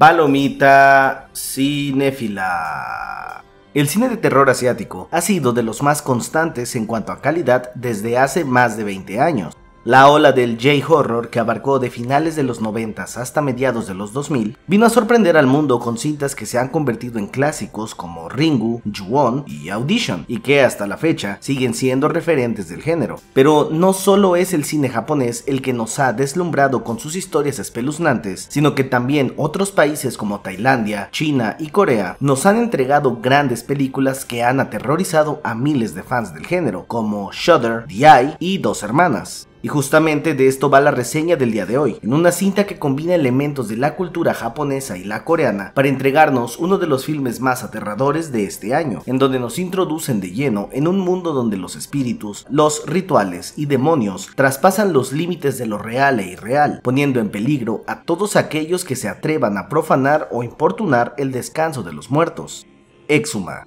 Palomita Cinefila. El cine de terror asiático ha sido de los más constantes en cuanto a calidad desde hace más de 20 años, la ola del J-horror, que abarcó de finales de los 90 hasta mediados de los 2000, vino a sorprender al mundo con cintas que se han convertido en clásicos como Ringu, ju y Audition, y que hasta la fecha siguen siendo referentes del género. Pero no solo es el cine japonés el que nos ha deslumbrado con sus historias espeluznantes, sino que también otros países como Tailandia, China y Corea nos han entregado grandes películas que han aterrorizado a miles de fans del género, como Shudder, The Eye y Dos Hermanas. Y justamente de esto va la reseña del día de hoy, en una cinta que combina elementos de la cultura japonesa y la coreana para entregarnos uno de los filmes más aterradores de este año, en donde nos introducen de lleno en un mundo donde los espíritus, los rituales y demonios traspasan los límites de lo real e irreal, poniendo en peligro a todos aquellos que se atrevan a profanar o importunar el descanso de los muertos. Exuma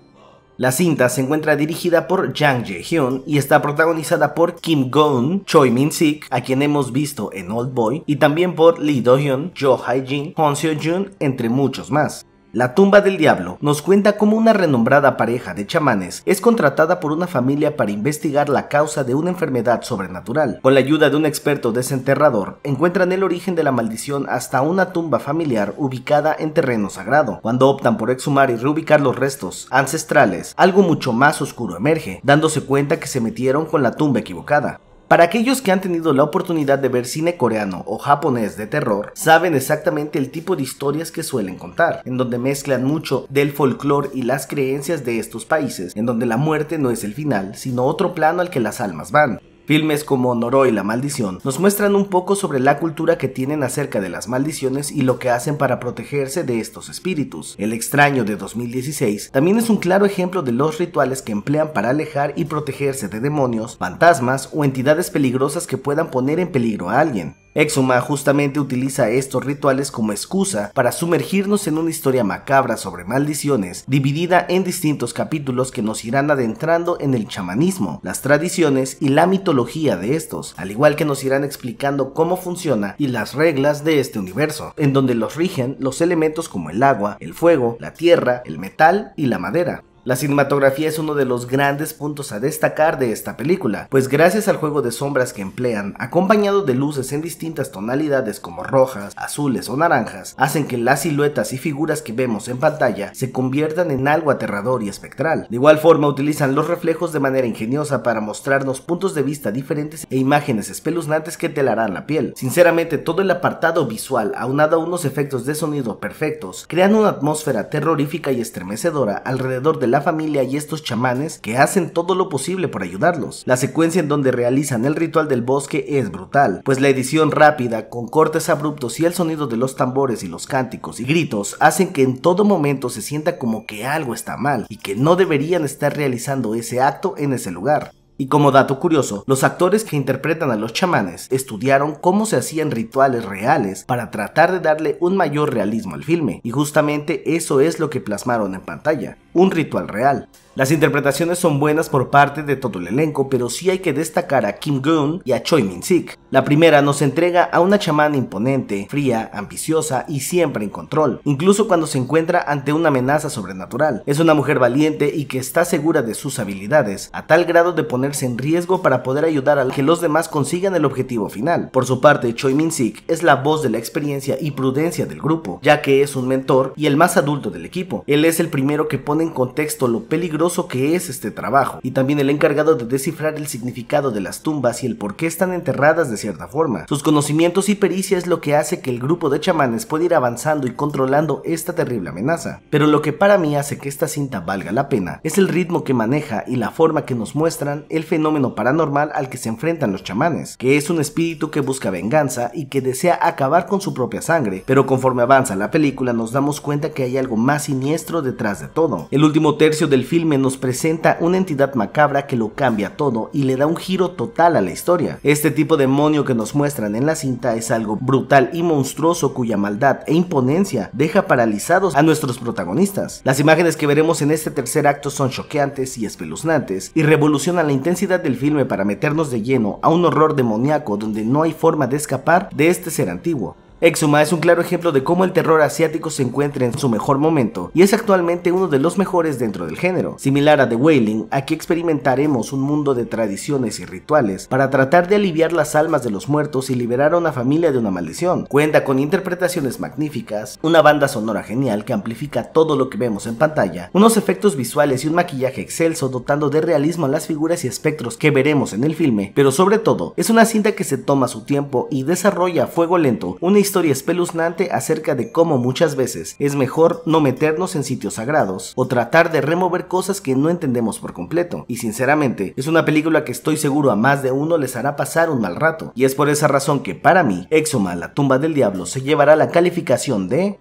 la cinta se encuentra dirigida por Jang Jae-hyun y está protagonizada por Kim Goon, Choi Min-sik, a quien hemos visto en Old Boy, y también por Lee Do-hyun, Jo Hai-jin, Hong Seo-jun, entre muchos más. La tumba del diablo nos cuenta cómo una renombrada pareja de chamanes es contratada por una familia para investigar la causa de una enfermedad sobrenatural. Con la ayuda de un experto desenterrador, encuentran el origen de la maldición hasta una tumba familiar ubicada en terreno sagrado. Cuando optan por exhumar y reubicar los restos ancestrales, algo mucho más oscuro emerge, dándose cuenta que se metieron con la tumba equivocada. Para aquellos que han tenido la oportunidad de ver cine coreano o japonés de terror, saben exactamente el tipo de historias que suelen contar, en donde mezclan mucho del folclore y las creencias de estos países, en donde la muerte no es el final, sino otro plano al que las almas van. Filmes como Noro y la maldición nos muestran un poco sobre la cultura que tienen acerca de las maldiciones y lo que hacen para protegerse de estos espíritus. El extraño de 2016 también es un claro ejemplo de los rituales que emplean para alejar y protegerse de demonios, fantasmas o entidades peligrosas que puedan poner en peligro a alguien. Exuma justamente utiliza estos rituales como excusa para sumergirnos en una historia macabra sobre maldiciones, dividida en distintos capítulos que nos irán adentrando en el chamanismo, las tradiciones y la mitología de estos, al igual que nos irán explicando cómo funciona y las reglas de este universo, en donde los rigen los elementos como el agua, el fuego, la tierra, el metal y la madera. La cinematografía es uno de los grandes puntos a destacar de esta película, pues gracias al juego de sombras que emplean, acompañado de luces en distintas tonalidades como rojas, azules o naranjas, hacen que las siluetas y figuras que vemos en pantalla se conviertan en algo aterrador y espectral. De igual forma utilizan los reflejos de manera ingeniosa para mostrarnos puntos de vista diferentes e imágenes espeluznantes que telarán la piel. Sinceramente todo el apartado visual, aunado a unos efectos de sonido perfectos, crean una atmósfera terrorífica y estremecedora alrededor del la familia y estos chamanes que hacen todo lo posible por ayudarlos. La secuencia en donde realizan el ritual del bosque es brutal, pues la edición rápida, con cortes abruptos y el sonido de los tambores y los cánticos y gritos hacen que en todo momento se sienta como que algo está mal y que no deberían estar realizando ese acto en ese lugar. Y como dato curioso, los actores que interpretan a los chamanes estudiaron cómo se hacían rituales reales para tratar de darle un mayor realismo al filme, y justamente eso es lo que plasmaron en pantalla, un ritual real. Las interpretaciones son buenas por parte de todo el elenco, pero sí hay que destacar a Kim Goon y a Choi Min-sik. La primera nos entrega a una chamana imponente, fría, ambiciosa y siempre en control, incluso cuando se encuentra ante una amenaza sobrenatural. Es una mujer valiente y que está segura de sus habilidades, a tal grado de ponerse en riesgo para poder ayudar a que los demás consigan el objetivo final. Por su parte, Choi Min-sik es la voz de la experiencia y prudencia del grupo, ya que es un mentor y el más adulto del equipo. Él es el primero que pone en contexto lo peligroso que es este trabajo, y también el encargado de descifrar el significado de las tumbas y el por qué están enterradas de cierta forma. Sus conocimientos y pericia es lo que hace que el grupo de chamanes pueda ir avanzando y controlando esta terrible amenaza. Pero lo que para mí hace que esta cinta valga la pena es el ritmo que maneja y la forma que nos muestran el fenómeno paranormal al que se enfrentan los chamanes, que es un espíritu que busca venganza y que desea acabar con su propia sangre, pero conforme avanza la película nos damos cuenta que hay algo más siniestro detrás de todo. El último tercio del filme nos presenta una entidad macabra que lo cambia todo y le da un giro total a la historia. Este tipo de demonio que nos muestran en la cinta es algo brutal y monstruoso cuya maldad e imponencia deja paralizados a nuestros protagonistas. Las imágenes que veremos en este tercer acto son choqueantes y espeluznantes y revolucionan la intensidad del filme para meternos de lleno a un horror demoníaco donde no hay forma de escapar de este ser antiguo. Exuma es un claro ejemplo de cómo el terror asiático se encuentra en su mejor momento y es actualmente uno de los mejores dentro del género. Similar a The Wailing, aquí experimentaremos un mundo de tradiciones y rituales para tratar de aliviar las almas de los muertos y liberar a una familia de una maldición. Cuenta con interpretaciones magníficas, una banda sonora genial que amplifica todo lo que vemos en pantalla, unos efectos visuales y un maquillaje excelso dotando de realismo a las figuras y espectros que veremos en el filme, pero sobre todo es una cinta que se toma su tiempo y desarrolla a fuego lento una historia historia espeluznante acerca de cómo muchas veces es mejor no meternos en sitios sagrados o tratar de remover cosas que no entendemos por completo. Y sinceramente, es una película que estoy seguro a más de uno les hará pasar un mal rato. Y es por esa razón que para mí, Exoma, la tumba del diablo, se llevará la calificación de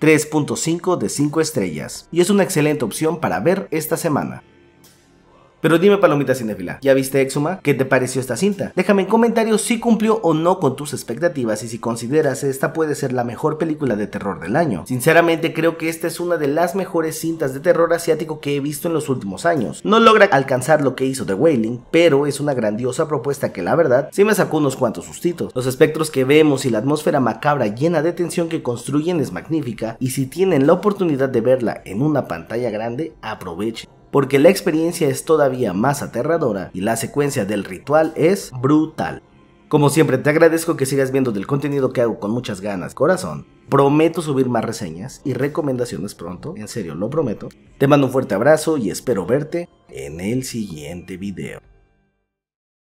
3.5 de 5 estrellas. Y es una excelente opción para ver esta semana. Pero dime, palomita cinéfila, ¿ya viste Exuma? ¿Qué te pareció esta cinta? Déjame en comentarios si cumplió o no con tus expectativas y si consideras esta puede ser la mejor película de terror del año. Sinceramente, creo que esta es una de las mejores cintas de terror asiático que he visto en los últimos años. No logra alcanzar lo que hizo The Wailing, pero es una grandiosa propuesta que la verdad sí me sacó unos cuantos sustitos. Los espectros que vemos y la atmósfera macabra llena de tensión que construyen es magnífica y si tienen la oportunidad de verla en una pantalla grande, aprovechen porque la experiencia es todavía más aterradora y la secuencia del ritual es brutal. Como siempre, te agradezco que sigas viendo del contenido que hago con muchas ganas, corazón. Prometo subir más reseñas y recomendaciones pronto, en serio, lo prometo. Te mando un fuerte abrazo y espero verte en el siguiente video.